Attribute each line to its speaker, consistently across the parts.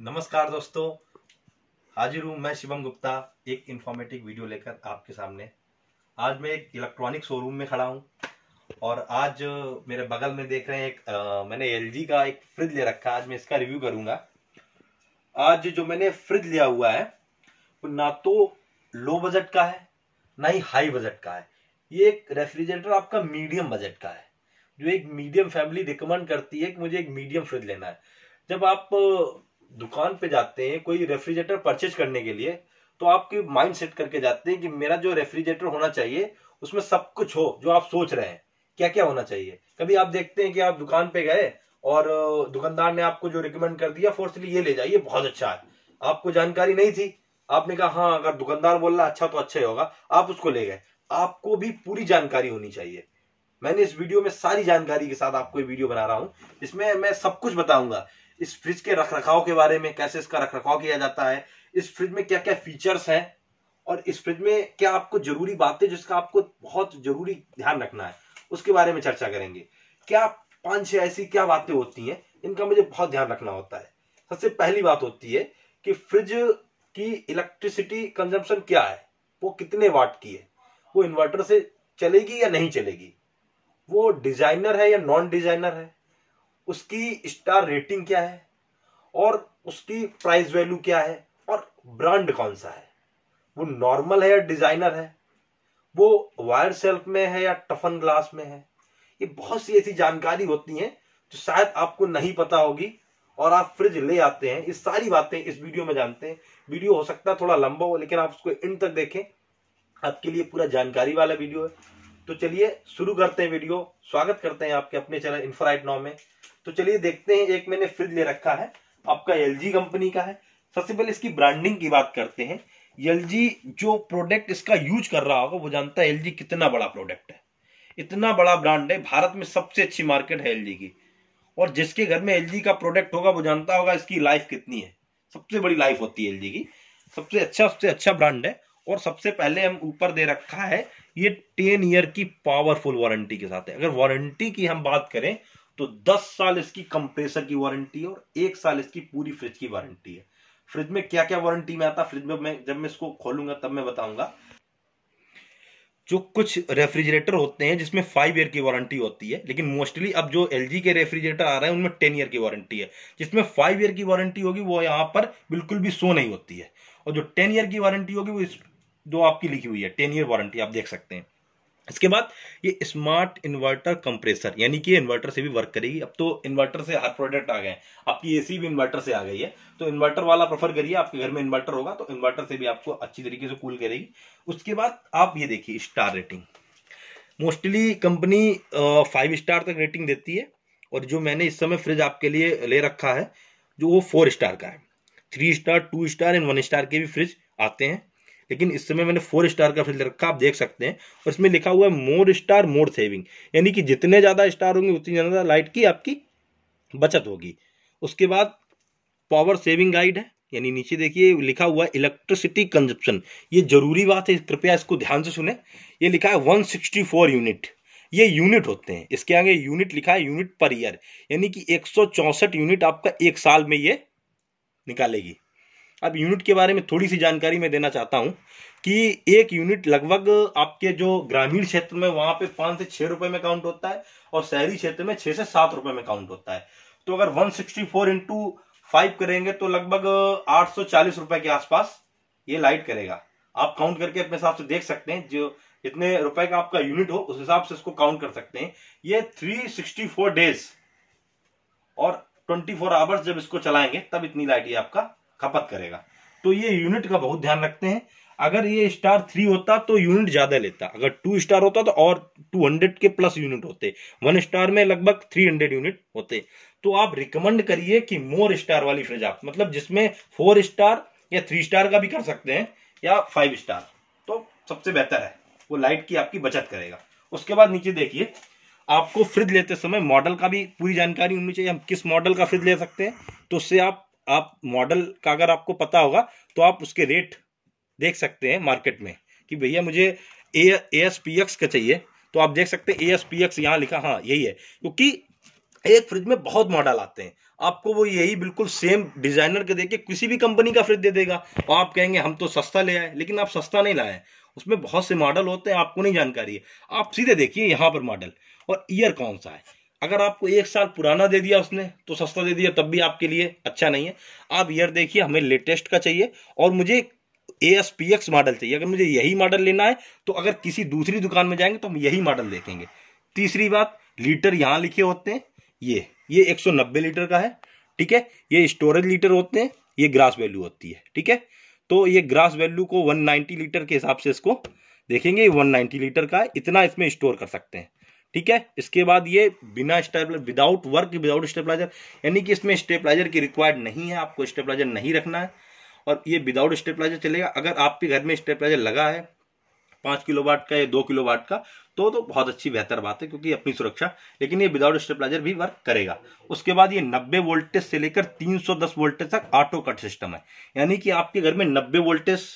Speaker 1: नमस्कार दोस्तों हाजिर हूँ मैं शिवम गुप्ता एक इन्फॉर्मेटिव वीडियो लेकर आपके सामने आज मैं एक इलेक्ट्रॉनिक शोरूम में खड़ा हूँ और आज मेरे बगल में देख रहे हैं एक आ, मैंने एल का एक फ्रिज ले रखा है आज मैं इसका रिव्यू करूँगा आज जो मैंने फ्रिज लिया हुआ है वो ना तो लो बजट का है ना ही हाई बजट का है ये एक रेफ्रिजरेटर आपका मीडियम बजट का है जो एक मीडियम फैमिली रिकमेंड करती है कि मुझे एक मीडियम फ्रिज लेना है जब आप दुकान पे जाते हैं कोई रेफ्रिजरेटर परचेज करने के लिए तो आपके माइंड सेट करके जाते हैं कि मेरा जो रेफ्रिजरेटर होना चाहिए उसमें सब कुछ हो जो आप सोच रहे हैं क्या क्या होना चाहिए कभी आप देखते हैं कि आप दुकान पे गए और दुकानदार ने आपको जो रिकमेंड कर दिया फोर्सली ये ले जाइए बहुत अच्छा है आपको जानकारी नहीं थी आपने कहा हाँ अगर दुकानदार बोल रहा अच्छा तो अच्छा ही होगा आप उसको ले गए आपको भी पूरी जानकारी होनी चाहिए मैंने इस वीडियो में सारी जानकारी के साथ आपको ये वीडियो बना रहा हूँ इसमें मैं सब कुछ बताऊंगा इस फ्रिज के रख रखाव के बारे में कैसे इसका रख रखाव किया जाता है इस फ्रिज में क्या क्या फीचर्स हैं और इस फ्रिज में क्या आपको जरूरी बातें जिसका आपको बहुत जरूरी ध्यान रखना है उसके बारे में चर्चा करेंगे क्या पांच छह ऐसी क्या बातें होती हैं इनका मुझे बहुत ध्यान रखना होता है सबसे पहली बात होती है कि फ्रिज की इलेक्ट्रिसिटी कंजम्पशन क्या है वो कितने वाट की है वो इन्वर्टर से चलेगी या नहीं चलेगी वो डिजाइनर है या नॉन डिजाइनर है उसकी स्टार रेटिंग क्या है और उसकी प्राइस वैल्यू क्या है और ब्रांड कौन सा है वो नॉर्मल है या डिजाइनर है वो वायर सेल्फ में है या टफन ग्लास में है ये बहुत सी ऐसी जानकारी होती है जो शायद आपको नहीं पता होगी और आप फ्रिज ले आते हैं ये सारी बातें इस वीडियो में जानते हैं वीडियो हो सकता है थोड़ा लंबा हो लेकिन आप उसको एंड तक देखें आपके लिए पूरा जानकारी वाला वीडियो है तो चलिए शुरू करते हैं वीडियो स्वागत करते हैं आपके अपने चैनल इन्फ्राइट नाव में तो चलिए देखते हैं एक मैंने फ्रिज ले रखा है आपका एल कंपनी का है सबसे पहले इसकी ब्रांडिंग की बात करते हैं एल जो प्रोडक्ट इसका यूज कर रहा होगा वो जानता है एल कितना बड़ा प्रोडक्ट है इतना बड़ा ब्रांड है भारत में सबसे अच्छी मार्केट है एल की और जिसके घर में एल का प्रोडक्ट होगा वो जानता होगा इसकी लाइफ कितनी है सबसे बड़ी लाइफ होती है एल की सबसे अच्छा सबसे अच्छा ब्रांड है और सबसे पहले हम ऊपर दे रखा है ये टेन ईयर की पावरफुल वारंटी के साथ है अगर वारंटी की हम बात करें तो दस साल इसकी कंप्रेसर की वारंटी है और एक साल इसकी पूरी फ्रिज की वारंटी है फ्रिज में क्या क्या वारंटी में आता फ्रिज में मैं जब मैं इसको खोलूंगा तब मैं बताऊंगा जो कुछ रेफ्रिजरेटर होते हैं जिसमें फाइव ईयर की वारंटी होती है लेकिन मोस्टली अब जो एल के रेफ्रिजरेटर आ रहे हैं उनमें टेन ईयर की वारंटी है जिसमें फाइव ईयर की वारंटी होगी वो यहाँ पर बिल्कुल भी सो नहीं होती है और जो टेन ईयर की वारंटी होगी वो जो आपकी लिखी हुई है टेन ईयर वारंटी आप देख सकते हैं इसके बाद ये स्मार्ट इन्वर्टर कंप्रेसर यानी कि इन्वर्टर से भी वर्क करेगी अब तो इन्वर्टर से हर प्रोडक्ट आ गए हैं आपकी एसी भी इन्वर्टर से आ गई है तो इन्वर्टर वाला प्रेफर करिए आपके घर में इन्वर्टर होगा तो इन्वर्टर से भी आपको अच्छी तरीके से कूल करेगी उसके बाद आप ये देखिए star rating mostly company five star तक रेटिंग देती है और जो मैंने इस समय फ्रिज आपके लिए ले रखा है जो वो फोर स्टार का है three star two star and one star के भी फ्रिज आते हैं लेकिन इस समय मैंने फोर स्टार का फिल्टर रखा आप देख सकते हैं और इसमें लिखा हुआ है मोर स्टार मोर सेविंग यानी कि जितने ज़्यादा स्टार होंगे उतनी ज़्यादा लाइट की आपकी बचत होगी उसके बाद पावर सेविंग गाइड है यानी नीचे देखिए लिखा हुआ है इलेक्ट्रिसिटी कंजप्शन ये जरूरी बात है कृपया इसको ध्यान से सुने ये लिखा है वन यूनिट ये यूनिट होते हैं इसके आगे यूनिट लिखा है यूनिट पर ईयर यानी कि एक यूनिट आपका एक साल में ये निकालेगी अब यूनिट के बारे में थोड़ी सी जानकारी मैं देना चाहता हूँ कि एक यूनिट लगभग आपके जो ग्रामीण क्षेत्र में वहां पे पांच से छह रुपए में काउंट होता है और शहरी क्षेत्र में छह से सात रुपए में काउंट होता है तो अगर one sixty four into five करेंगे तो लगभग आठ सौ चालीस रुपए के आसपास ये लाइट करेगा आप काउंट करके अपने हिसाब से देख सकते हैं जो जितने रुपए का आपका यूनिट हो उस हिसाब से इसको काउंट कर सकते हैं ये फोर डेज और 24 फोर आवर्स जब इसको चलाएंगे तब इतनी लाइट ये आपका खपत करेगा तो ये यूनिट का बहुत ध्यान रखते हैं अगर ये स्टार थ्री होता तो यूनिट ज्यादा लेता अगर टू स्टार होता तो और टू हंड्रेड के प्लस यूनिट होते वन स्टार में लगभग थ्री हंड्रेड यूनिट होते तो आप रिकमेंड करिए कि मोर स्टार वाली फ्रिज आप मतलब जिसमें फोर स्टार या थ्री स्टार का भी कर सकते हैं या फाइव स्टार तो सबसे बेहतर है वो लाइट की आपकी बचत करेगा उसके बाद नीचे देखिए आपको फ्रिज लेते समय मॉडल का भी पूरी जानकारी होनी चाहिए हम किस मॉडल का फ्रिज ले सकते हैं तो उससे आप आप मॉडल का अगर आपको पता होगा तो आप उसके रेट देख सकते हैं मार्केट में कि भैया मुझे ए एस पी एक्स का चाहिए तो आप देख सकते हैं ए एस पी एक्स यहाँ लिखा हाँ यही है क्योंकि एक फ्रिज में बहुत मॉडल आते हैं आपको वो यही बिल्कुल सेम डिजाइनर के देके किसी भी कंपनी का फ्रिज दे देगा और तो आप कहेंगे हम तो सस्ता ले आए लेकिन आप सस्ता नहीं लाए उसमें बहुत से मॉडल होते हैं आपको नहीं जानकारी है आप सीधे देखिए यहाँ पर मॉडल और ईयर कौन सा है अगर आपको एक साल पुराना दे दिया उसने तो सस्ता दे दिया तब भी आपके लिए अच्छा नहीं है आप ईयर देखिए हमें लेटेस्ट का चाहिए और मुझे A S P X model चाहिए अगर मुझे यही मॉडल लेना है तो अगर किसी दूसरी दुकान में जाएंगे तो हम यही मॉडल देखेंगे तीसरी बात लीटर यहाँ लिखे होते हैं ये ये 190 लीटर का है ठीक है ये स्टोरेज लीटर होते हैं ये ग्रास वैल्यू होती है ठीक है तो ये ग्रास वैल्यू को 190 लीटर के हिसाब से इसको देखेंगे 190 लीटर का है इतना इसमें स्टोर कर सकते हैं ठीक है इसके बाद ये बिना stabiliser without work without stabiliser यानी कि इसमें स्टेबलाइजर की रिक्वायर्ड नहीं है आपको स्टेबलाइजर नहीं रखना है और ये विदाउट स्टेबलाइजर चलेगा अगर आपके घर में स्टेबलाइजर लगा है पाँच किलो वाट का या दो किलो वाट का तो तो बहुत अच्छी बेहतर बात है क्योंकि अपनी सुरक्षा लेकिन ये विदाउट स्टेबलाइजर भी वर्क करेगा उसके बाद ये 90 वोल्टेज से लेकर 310 वोल्टेज तक ऑटो कट सिस्टम है यानी कि आपके घर में 90 वोल्टेज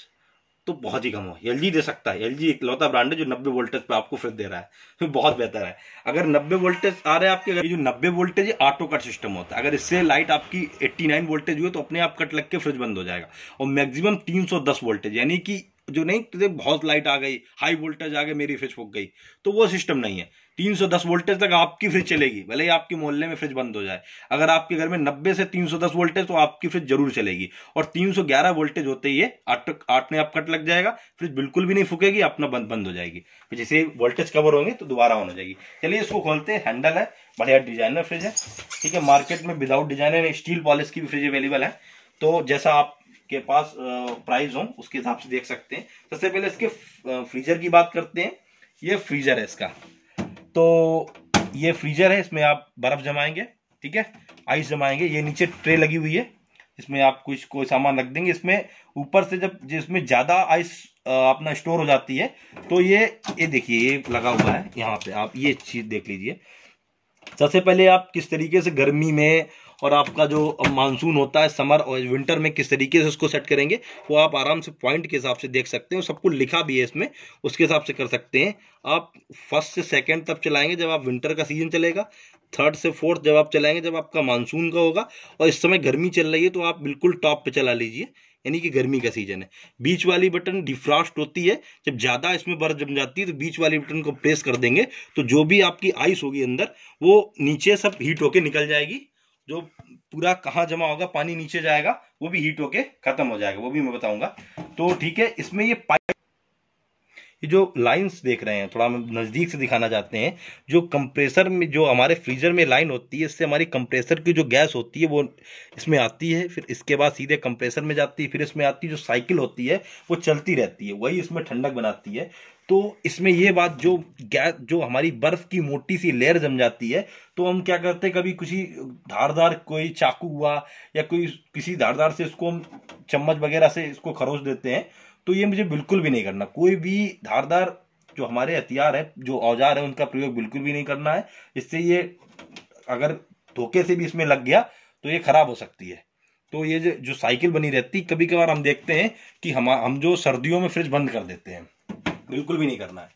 Speaker 1: तो बहुत ही कम हो एल दे सकता है एल एक लौता ब्रांड है जो नब्बे वोल्टेज पे आपको फ्रिज दे रहा है तो बहुत बेहतर है अगर नब्बे वोल्टेज आ रहे हैं आपके अगर जो नब्बे वोल्टेज ऑटो कट सिस्टम होता है अगर इससे लाइट आपकी एट्टी नाइन वोल्टेज हुई तो अपने आप कट लग के फ्रिज बंद हो जाएगा और मैक्सिमम तीन सौ दस वोल्टेज यानी कि जो नहीं तो बहुत लाइट आ गई हाई वोल्टेज आ गई मेरी फ्रिज फूक गई तो वो सिस्टम नहीं है 310 वोल्टेज तक आपकी फ्रिज चलेगी भले ही आपके मोहल्ले में फ्रिज बंद हो जाए अगर आपके घर में 90 से 310 वोल्टेज तो आपकी फ्रिज जरूर चलेगी और 311 वोल्टेज होते ही आठ आठ में आप कट लग जाएगा फ्रिज बिल्कुल भी नहीं फूकेगी अपना बंद बंद हो जाएगी फिर जैसे वोल्टेज कवर होंगे तो दोबारा ऑन हो जाएगी चलिए इसको खोलते हैं हैंडल है बढ़िया डिजाइनर फ्रिज है ठीक है मार्केट में विदाउट डिजाइनर स्टील पॉलिश की भी फ्रिज अवेलेबल है तो जैसा आप के पास प्राइस हो उसके हिसाब से देख सकते हैं सबसे पहले इसके फ्रीजर की बात करते हैं ये फ्रीजर है इसका तो ये फ्रीजर है इसमें आप बर्फ़ जमाएंगे ठीक है आइस जमाएंगे ये नीचे ट्रे लगी हुई है इसमें आप कुछ कोई सामान रख देंगे इसमें ऊपर से जब जिसमें ज़्यादा आइस अपना स्टोर हो जाती है तो ये ये देखिए ये लगा हुआ है यहाँ पे आप ये चीज़ देख लीजिए सबसे पहले आप किस तरीके से गर्मी में और आपका जो मानसून होता है समर और विंटर में किस तरीके से उसको सेट करेंगे वो आप आराम से पॉइंट के हिसाब से देख सकते हैं सबको लिखा भी है इसमें उसके हिसाब से कर सकते हैं आप फर्स्ट से सेकेंड तक चलाएंगे जब आप विंटर का सीजन चलेगा थर्ड से फोर्थ जब आप चलाएंगे जब आपका मानसून का होगा और इस समय गर्मी चल रही है तो आप बिल्कुल टॉप पे चला लीजिए यानी कि गर्मी का सीजन है बीच वाली बटन डिफ्रॉस्ट होती है जब ज़्यादा इसमें बर्फ जम जाती है तो बीच वाली बटन को प्रेस कर देंगे तो जो भी आपकी आइस होगी अंदर वो नीचे सब हीट होके निकल जाएगी जो पूरा कहाँ जमा होगा पानी नीचे जाएगा वो भी हीट होके खत्म हो जाएगा वो भी मैं बताऊंगा तो ठीक है इसमें ये पाइप ये जो लाइंस देख रहे हैं थोड़ा हम नज़दीक से दिखाना चाहते हैं जो कंप्रेसर में जो हमारे फ्रीजर में लाइन होती है इससे हमारी कंप्रेसर की जो गैस होती है वो इसमें आती है फिर इसके बाद सीधे कंप्रेसर में जाती है फिर इसमें आती है जो साइकिल होती है वो चलती रहती है वही इसमें ठंडक बनाती है तो इसमें ये बात जो गैस जो हमारी बर्फ की मोटी सी लेयर जम जाती है तो हम क्या करते हैं कभी किसी धारदार कोई चाकू हुआ या कोई किसी धारदार से इसको हम चम्मच वगैरह से इसको खरोच देते हैं तो ये मुझे बिल्कुल भी नहीं करना कोई भी धारदार जो हमारे हथियार है जो औजार है उनका प्रयोग बिल्कुल भी नहीं करना है इससे ये अगर धोखे से भी इसमें लग गया तो ये खराब हो सकती है तो ये जो जो साइकिल बनी रहती कभी कभार हम देखते हैं कि हम हम जो सर्दियों में फ्रिज बंद कर देते हैं बिल्कुल भी नहीं करना है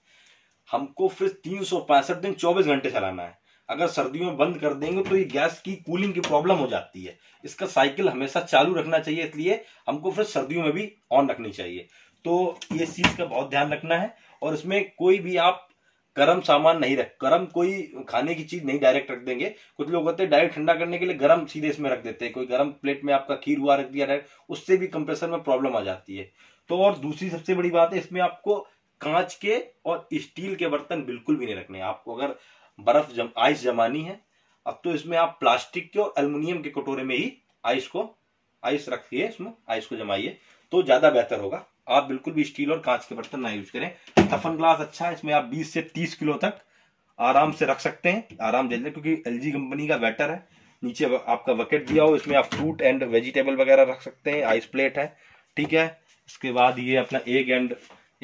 Speaker 1: हमको फ्रिज तीन दिन चौबीस घंटे चलाना है अगर सर्दियों में बंद कर देंगे तो ये गैस की कूलिंग की प्रॉब्लम हो जाती है इसका साइकिल हमेशा चालू रखना चाहिए इसलिए हमको फिर सर्दियों में भी ऑन रखनी चाहिए तो ये चीज का बहुत ध्यान रखना है और इसमें कोई भी आप गर्म सामान नहीं रख गर्म कोई खाने की चीज नहीं डायरेक्ट रख देंगे कुछ लोग होते हैं डायरेक्ट ठंडा करने के लिए गर्म सीधे इसमें रख देते हैं कोई गर्म प्लेट में आपका खीर हुआ रख दिया डायरेक्ट उससे भी कंप्रेसर में प्रॉब्लम आ जाती है तो और दूसरी सबसे बड़ी बात है इसमें आपको कांच के और स्टील के बर्तन बिल्कुल भी नहीं रखने आपको अगर बर्फ जम आइस जमानी है अब तो इसमें आप प्लास्टिक के और अल्मोनियम के कटोरे में ही आइस को आइस रखिए इसमें आइस को जमाइए तो ज्यादा बेहतर होगा आप बिल्कुल भी स्टील और कांच के बर्तन ना यूज करें टफन ग्लास अच्छा है इसमें आप 20 से 30 किलो तक आराम से रख सकते हैं आराम दे क्योंकि एल कंपनी का बेटर है नीचे आपका वकेट दिया हो इसमें आप फ्रूट एंड वेजिटेबल वगैरह रख सकते हैं आइस प्लेट है ठीक है इसके बाद ये अपना एग एंड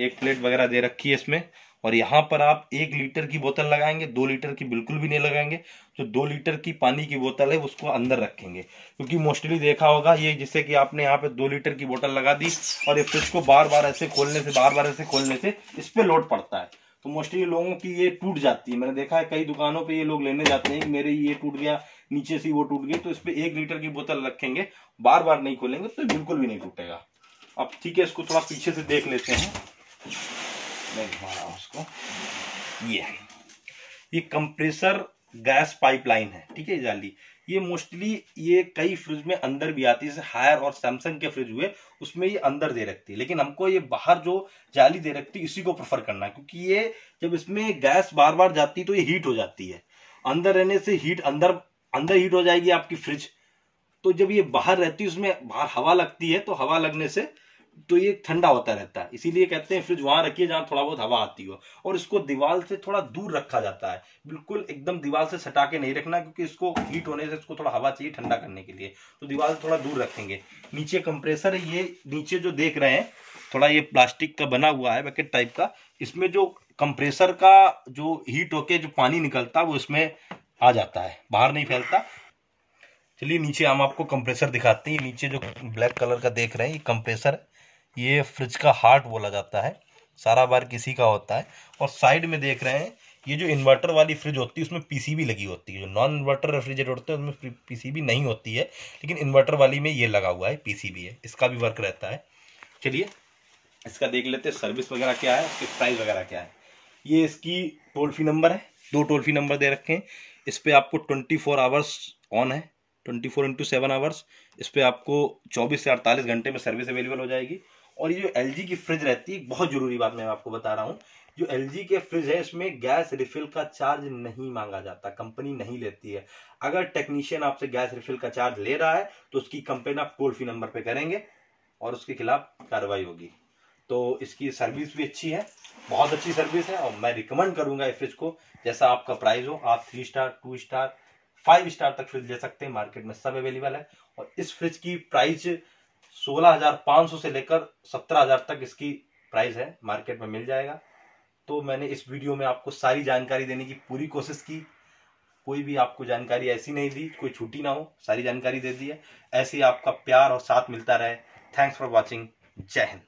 Speaker 1: एक प्लेट वगैरह दे रखी है इसमें और यहाँ पर आप एक लीटर की बोतल लगाएंगे दो लीटर की बिल्कुल भी नहीं लगाएंगे जो दो लीटर की पानी की बोतल है उसको अंदर रखेंगे क्योंकि मोस्टली देखा होगा ये जिससे कि आपने यहाँ पे दो लीटर की बोतल लगा दी और ये फ्रिज को बार बार ऐसे खोलने से बार बार ऐसे खोलने से इस पर लोड पड़ता है तो मोस्टली लोगों की ये टूट जाती है मैंने देखा है कई दुकानों पे ये लोग लेने जाते हैं मेरे ये टूट गया नीचे से वो टूट गई तो इस पर एक लीटर की बोतल रखेंगे बार बार नहीं खोलेंगे तो बिल्कुल भी नहीं टूटेगा अब ठीक है इसको थोड़ा पीछे से देख लेते हैं मैं घुमा रहा हूँ उसको ये ये कंप्रेसर गैस पाइपलाइन है ठीक है जाली ये मोस्टली ये कई फ्रिज में अंदर भी आती है हायर और सैमसंग के फ्रिज हुए उसमें ये अंदर दे रखती है लेकिन हमको ये बाहर जो जाली दे रखती है इसी को प्रेफर करना है क्योंकि ये जब इसमें गैस बार बार जाती तो ये हीट हो जाती है अंदर रहने से हीट अंदर अंदर हीट हो जाएगी आपकी फ्रिज तो जब ये बाहर रहती है उसमें बाहर हवा लगती है तो हवा लगने से तो ये ठंडा होता रहता है इसीलिए कहते हैं फ्रिज वहां रखिए जहां थोड़ा बहुत हवा आती हो और इसको दीवार से थोड़ा दूर रखा जाता है बिल्कुल एकदम दीवार से सटा के नहीं रखना क्योंकि इसको हीट होने से इसको थोड़ा हवा चाहिए ठंडा करने के लिए तो दीवार से थोड़ा दूर रखेंगे नीचे कंप्रेसर ये नीचे जो देख रहे हैं थोड़ा ये प्लास्टिक का बना हुआ है बैकेट टाइप का इसमें जो कंप्रेसर का जो हीट होके जो पानी निकलता है वो इसमें आ जाता है बाहर नहीं फैलता चलिए नीचे हम आपको कंप्रेसर दिखाते हैं नीचे जो ब्लैक कलर का देख रहे हैं ये कंप्रेसर है ये फ्रिज का हार्ट बोला जाता है सारा बार किसी का होता है और साइड में देख रहे हैं ये जो इन्वर्टर वाली फ्रिज होती है उसमें पीसीबी लगी होती है जो नॉन इन्वर्टर रेफ्रिजरेटर होते हैं उसमें पीसीबी नहीं होती है लेकिन इन्वर्टर वाली में ये लगा हुआ है पीसीबी है इसका भी वर्क रहता है चलिए इसका देख लेते हैं सर्विस वगैरह क्या है उसके प्राइस वगैरह क्या है ये इसकी टोल फ्री नंबर है दो टोल फ्री नंबर दे रखे हैं इस पर आपको ट्वेंटी फोर आवर्स ऑन है twenty four into seven hours इस पर आपको चौबीस से अड़तालीस घंटे में सर्विस अवेलेबल हो जाएगी और ये जो एल की फ्रिज रहती है बहुत जरूरी बात मैं आपको बता रहा हूँ जो एल के फ्रिज है इसमें गैस रिफिल का चार्ज नहीं मांगा जाता कंपनी नहीं लेती है अगर टेक्नीशियन आपसे गैस रिफिल का चार्ज ले रहा है तो उसकी कंप्लेन आप टोल फ्री नंबर पर करेंगे और उसके खिलाफ कार्रवाई होगी तो इसकी सर्विस भी अच्छी है बहुत अच्छी सर्विस है और मैं रिकमेंड करूंगा इस फ्रिज को जैसा आपका प्राइस हो आप three star two star five star तक फ्रिज ले सकते हैं मार्केट में सब अवेलेबल है और इस फ्रिज की प्राइस सोलह से लेकर सत्रह तक इसकी प्राइस है मार्केट में मिल जाएगा तो मैंने इस वीडियो में आपको सारी जानकारी देने की पूरी कोशिश की कोई भी आपको जानकारी ऐसी नहीं दी कोई छुट्टी ना हो सारी जानकारी दे दी है ऐसे ही आपका प्यार और साथ मिलता रहे थैंक्स फॉर वॉचिंग जय हिंद